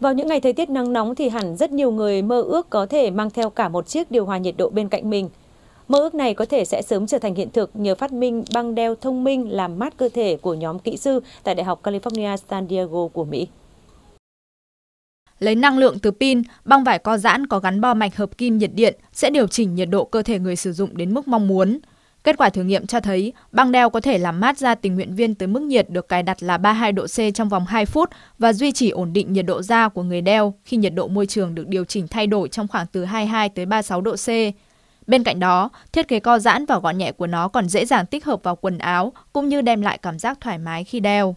Vào những ngày thời tiết nắng nóng thì hẳn rất nhiều người mơ ước có thể mang theo cả một chiếc điều hòa nhiệt độ bên cạnh mình. Mơ ước này có thể sẽ sớm trở thành hiện thực nhờ phát minh băng đeo thông minh làm mát cơ thể của nhóm kỹ sư tại Đại học California San Diego của Mỹ. Lấy năng lượng từ pin, băng vải co giãn có gắn bo mạch hợp kim nhiệt điện sẽ điều chỉnh nhiệt độ cơ thể người sử dụng đến mức mong muốn. Kết quả thử nghiệm cho thấy băng đeo có thể làm mát da tình nguyện viên tới mức nhiệt được cài đặt là 32 độ C trong vòng 2 phút và duy trì ổn định nhiệt độ da của người đeo khi nhiệt độ môi trường được điều chỉnh thay đổi trong khoảng từ 22 tới 36 độ C. Bên cạnh đó, thiết kế co giãn và gọn nhẹ của nó còn dễ dàng tích hợp vào quần áo cũng như đem lại cảm giác thoải mái khi đeo.